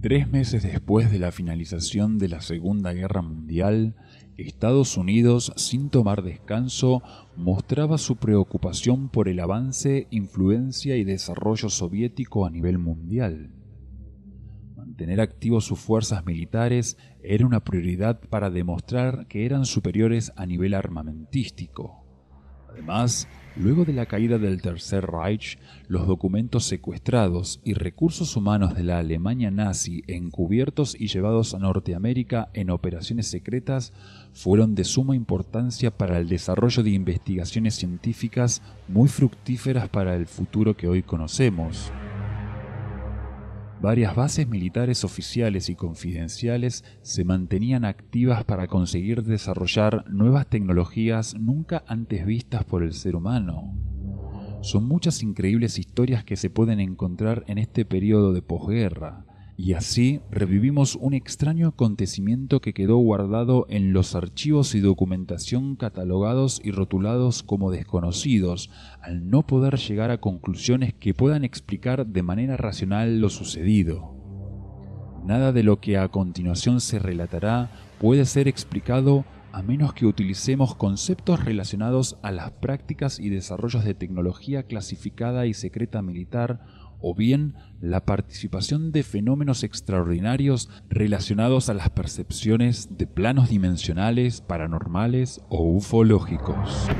Tres meses después de la finalización de la Segunda Guerra Mundial, Estados Unidos, sin tomar descanso, mostraba su preocupación por el avance, influencia y desarrollo soviético a nivel mundial. Mantener activos sus fuerzas militares era una prioridad para demostrar que eran superiores a nivel armamentístico. Además, luego de la caída del Tercer Reich, los documentos secuestrados y recursos humanos de la Alemania nazi encubiertos y llevados a Norteamérica en operaciones secretas fueron de suma importancia para el desarrollo de investigaciones científicas muy fructíferas para el futuro que hoy conocemos. Varias bases militares oficiales y confidenciales se mantenían activas para conseguir desarrollar nuevas tecnologías nunca antes vistas por el ser humano. Son muchas increíbles historias que se pueden encontrar en este periodo de posguerra, y así revivimos un extraño acontecimiento que quedó guardado en los archivos y documentación catalogados y rotulados como desconocidos, al no poder llegar a conclusiones que puedan explicar de manera racional lo sucedido. Nada de lo que a continuación se relatará puede ser explicado a menos que utilicemos conceptos relacionados a las prácticas y desarrollos de tecnología clasificada y secreta militar o bien la participación de fenómenos extraordinarios relacionados a las percepciones de planos dimensionales, paranormales o ufológicos.